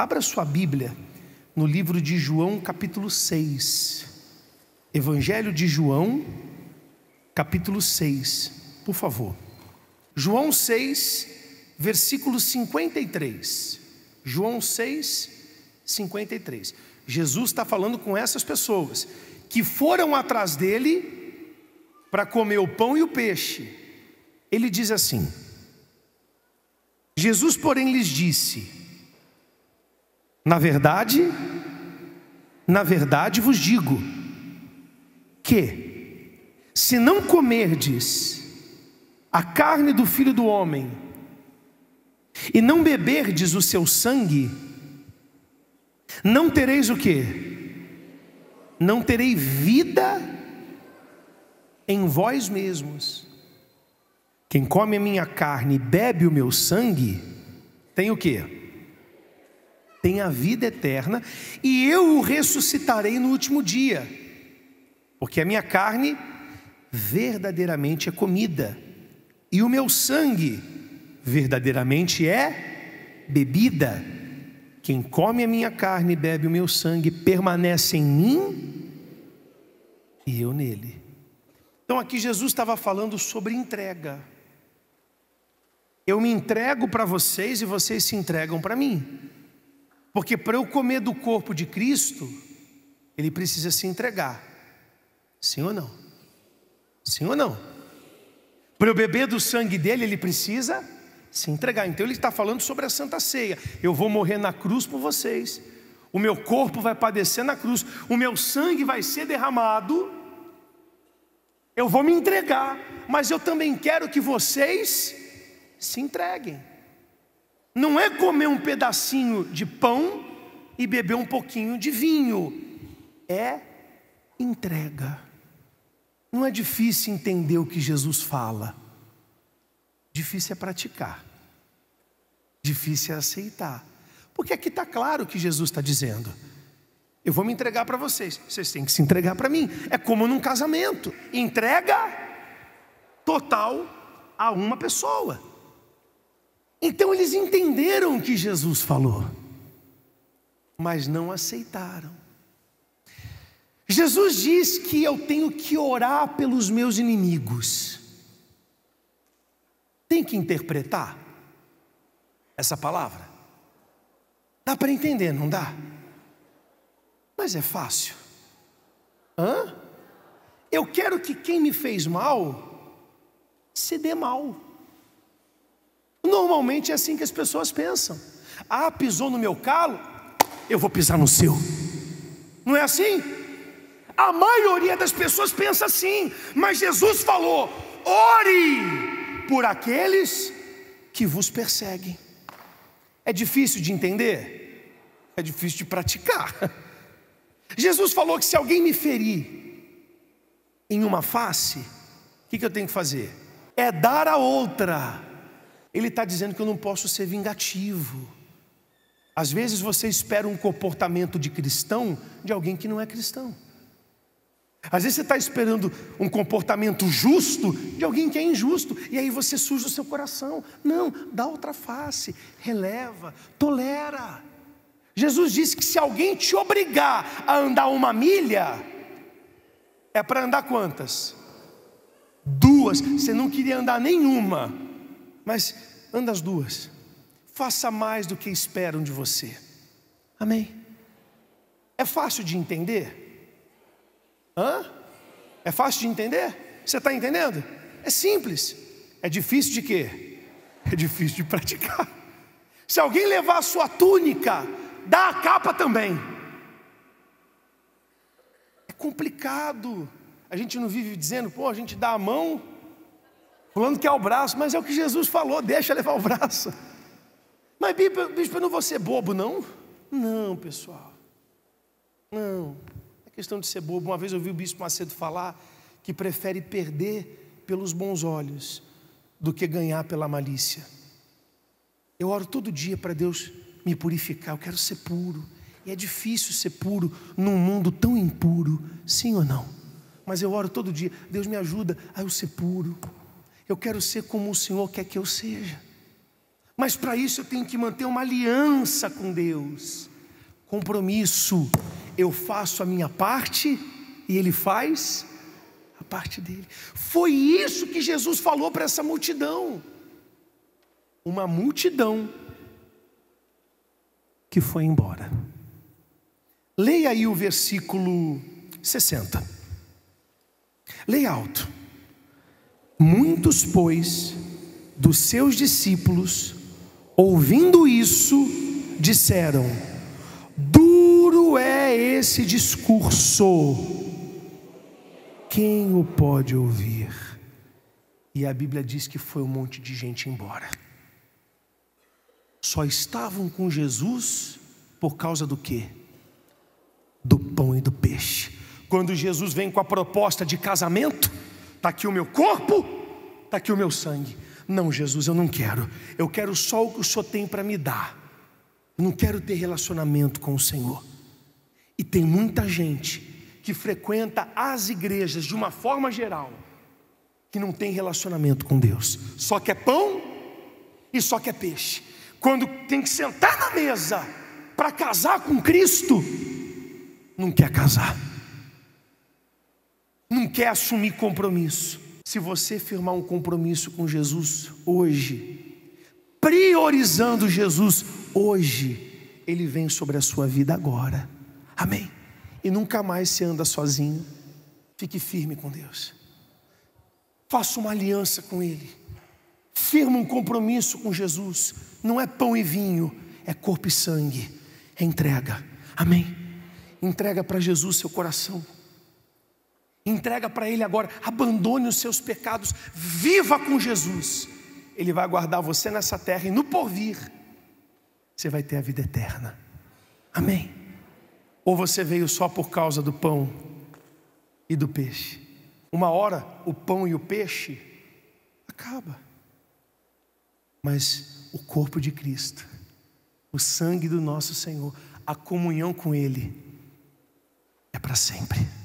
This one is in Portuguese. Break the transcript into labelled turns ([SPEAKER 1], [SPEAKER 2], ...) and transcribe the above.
[SPEAKER 1] Abra sua Bíblia no livro de João, capítulo 6. Evangelho de João, capítulo 6, por favor. João 6, versículo 53. João 6, 53. Jesus está falando com essas pessoas que foram atrás dele para comer o pão e o peixe. Ele diz assim: Jesus, porém, lhes disse: na verdade, na verdade vos digo que, se não comerdes a carne do filho do homem e não beberdes o seu sangue, não tereis o que? Não terei vida em vós mesmos. Quem come a minha carne e bebe o meu sangue, tem o que? tem a vida eterna, e eu o ressuscitarei no último dia, porque a minha carne verdadeiramente é comida, e o meu sangue verdadeiramente é bebida. Quem come a minha carne e bebe o meu sangue permanece em mim e eu nele. Então aqui Jesus estava falando sobre entrega. Eu me entrego para vocês e vocês se entregam para mim. Porque para eu comer do corpo de Cristo, ele precisa se entregar. Sim ou não? Sim ou não? Para eu beber do sangue dele, ele precisa se entregar. Então ele está falando sobre a santa ceia. Eu vou morrer na cruz por vocês. O meu corpo vai padecer na cruz. O meu sangue vai ser derramado. Eu vou me entregar. Mas eu também quero que vocês se entreguem. Não é comer um pedacinho de pão e beber um pouquinho de vinho. É entrega. Não é difícil entender o que Jesus fala. Difícil é praticar. Difícil é aceitar. Porque aqui está claro o que Jesus está dizendo. Eu vou me entregar para vocês. Vocês têm que se entregar para mim. É como num casamento: entrega total a uma pessoa. Então eles entenderam o que Jesus falou, mas não aceitaram. Jesus diz que eu tenho que orar pelos meus inimigos. Tem que interpretar essa palavra? Dá para entender, não dá? Mas é fácil. Hã? Eu quero que quem me fez mal se dê mal. Normalmente é assim que as pessoas pensam. Ah, pisou no meu calo, eu vou pisar no seu. Não é assim? A maioria das pessoas pensa assim, mas Jesus falou: ore por aqueles que vos perseguem. É difícil de entender? É difícil de praticar. Jesus falou que se alguém me ferir em uma face, o que, que eu tenho que fazer? É dar a outra. Ele está dizendo que eu não posso ser vingativo. Às vezes você espera um comportamento de cristão de alguém que não é cristão. Às vezes você está esperando um comportamento justo de alguém que é injusto, e aí você suja o seu coração. Não, dá outra face, releva, tolera. Jesus disse que se alguém te obrigar a andar uma milha, é para andar quantas? Duas. Você não queria andar nenhuma mas anda as duas. Faça mais do que esperam de você. Amém. É fácil de entender? Hã? É fácil de entender? Você está entendendo? É simples. É difícil de quê? É difícil de praticar. Se alguém levar a sua túnica, dá a capa também. É complicado. A gente não vive dizendo, pô, a gente dá a mão falando que quer o braço, mas é o que Jesus falou, deixa levar o braço. Mas, bispo, eu não vou ser bobo, não? Não, pessoal. Não. É questão de ser bobo. Uma vez eu ouvi o bispo Macedo falar que prefere perder pelos bons olhos do que ganhar pela malícia. Eu oro todo dia para Deus me purificar, eu quero ser puro. E é difícil ser puro num mundo tão impuro, sim ou não? Mas eu oro todo dia, Deus me ajuda a eu ser puro. Eu quero ser como o Senhor quer que eu seja. Mas para isso eu tenho que manter uma aliança com Deus. Compromisso. Eu faço a minha parte e Ele faz a parte dele. Foi isso que Jesus falou para essa multidão. Uma multidão que foi embora. Leia aí o versículo 60. Leia alto. Muitos, pois, dos seus discípulos, ouvindo isso, disseram: Duro é esse discurso, quem o pode ouvir? E a Bíblia diz que foi um monte de gente embora. Só estavam com Jesus por causa do quê? Do pão e do peixe. Quando Jesus vem com a proposta de casamento, Está aqui o meu corpo, está aqui o meu sangue. Não, Jesus, eu não quero. Eu quero só o que o Senhor tem para me dar. Eu não quero ter relacionamento com o Senhor. E tem muita gente que frequenta as igrejas de uma forma geral, que não tem relacionamento com Deus. Só quer pão e só quer peixe. Quando tem que sentar na mesa para casar com Cristo, não quer casar quer assumir compromisso. Se você firmar um compromisso com Jesus hoje, priorizando Jesus hoje, ele vem sobre a sua vida agora. Amém. E nunca mais se anda sozinho. Fique firme com Deus. Faça uma aliança com Ele. Firma um compromisso com Jesus. Não é pão e vinho, é corpo e sangue. É entrega. Amém. Entrega para Jesus seu coração. Entrega para Ele agora, abandone os seus pecados, viva com Jesus. Ele vai guardar você nessa terra e no porvir, você vai ter a vida eterna. Amém? Ou você veio só por causa do pão e do peixe? Uma hora o pão e o peixe acaba, mas o corpo de Cristo, o sangue do nosso Senhor, a comunhão com Ele é para sempre.